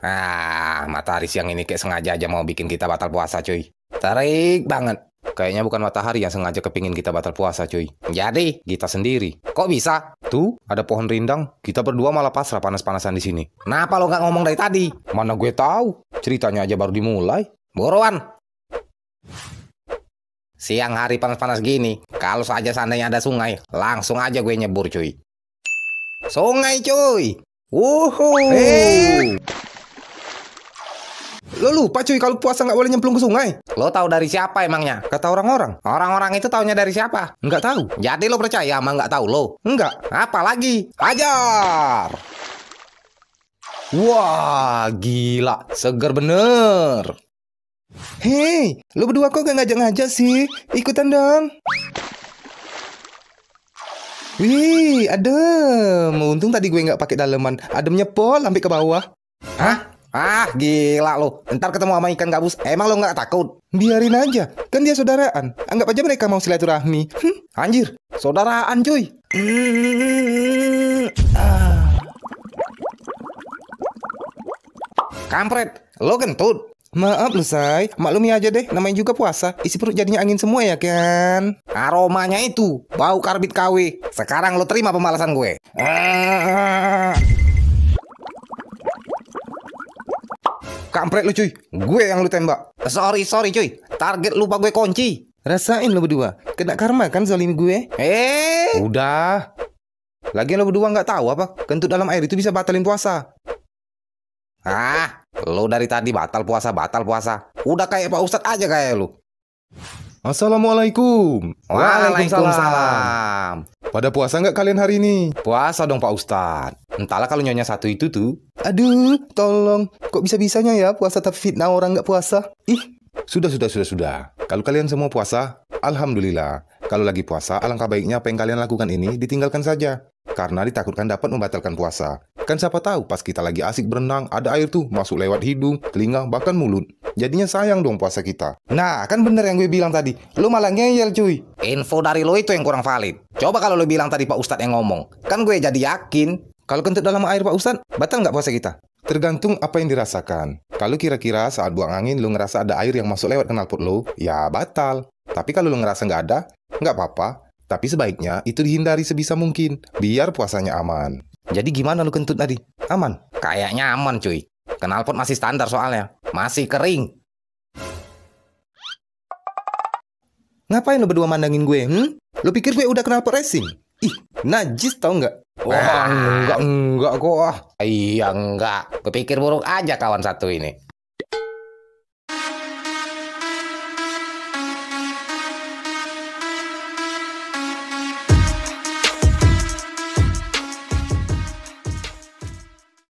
Ah, matahari siang ini kayak sengaja aja mau bikin kita batal puasa cuy. Tarik banget. Kayaknya bukan matahari yang sengaja kepingin kita batal puasa cuy. Jadi, kita sendiri. Kok bisa? Tuh, ada pohon rindang. Kita berdua malah pasrah panas-panasan di sini. Kenapa lo nggak ngomong dari tadi? Mana gue tahu. Ceritanya aja baru dimulai. Buruan. Siang hari panas-panas gini, kalau saja seandainya ada sungai, langsung aja gue nyebur cuy. Sungai cuy. Wuhu. Hey. Lo lupa cuy kalau puasa nggak boleh nyemplung ke sungai. Lo tahu dari siapa emangnya? Kata orang-orang. Orang-orang itu taunya dari siapa? Nggak tahu. Jadi lo percaya ama nggak tahu lo? Nggak. lagi ajar Wah, gila. Seger bener. Hei, lo berdua kok gak ngajak-ngajak sih? Ikutan dong. Wih, adem. Untung tadi gue nggak pakai daleman. Ademnya pol sampai ke bawah. Hah? Ah gila lo Ntar ketemu sama ikan gabus Emang lo nggak takut? Biarin aja Kan dia saudaraan Anggap aja mereka mau silaturahmi hm, Anjir Saudaraan cuy Kampret Lo kentut Maaf lu say, maklumi aja deh, namanya juga puasa, isi perut jadinya angin semua ya kan? Aromanya itu, bau karbit KW. Sekarang lo terima pembalasan gue. Ah, ah, ah. Kampret lu cuy, gue yang lu tembak. Sorry, sorry cuy, target lupa gue kunci. Rasain lo berdua, kena karma kan zalim gue? Eh, udah. lagi lo berdua nggak tahu apa, kentut dalam air itu bisa batalin puasa. Ah, lo dari tadi batal puasa, batal puasa. Udah kayak Pak Ustad aja kayak lu. Assalamualaikum. Waalaikumsalam. Pada puasa nggak kalian hari ini? Puasa dong Pak Ustad. Entahlah kalau nyonya satu itu tuh Aduh, tolong. Kok bisa-bisanya ya puasa tapi fitnah orang nggak puasa? Ih. Sudah, sudah, sudah, sudah. Kalau kalian semua puasa, Alhamdulillah. Kalau lagi puasa, alangkah baiknya apa yang kalian lakukan ini ditinggalkan saja. Karena ditakutkan dapat membatalkan puasa. Kan siapa tahu pas kita lagi asik berenang, ada air tuh masuk lewat hidung, telinga, bahkan mulut. Jadinya sayang dong puasa kita. Nah, kan bener yang gue bilang tadi. Lu malah ngeyel cuy. Info dari lo itu yang kurang valid. Coba kalau lo bilang tadi Pak Ustadz yang ngomong. Kan gue jadi yakin. Kalau kentut dalam air Pak Ustadz, batal nggak puasa kita? Tergantung apa yang dirasakan. Kalau kira-kira saat buang angin lu ngerasa ada air yang masuk lewat knalpot lu, ya batal. Tapi kalau lu ngerasa nggak ada, nggak apa-apa. Tapi sebaiknya itu dihindari sebisa mungkin, biar puasanya aman. Jadi gimana lu kentut tadi? Aman? Kayaknya aman cuy. Knalpot masih standar soalnya. Masih kering. Ngapain lu berdua mandangin gue, hmm? Lu pikir gue udah knalpot racing? Ih, najis tau nggak? Wah, enggak, enggak kok. Ah, iya, enggak. Kepikir buruk aja kawan satu ini.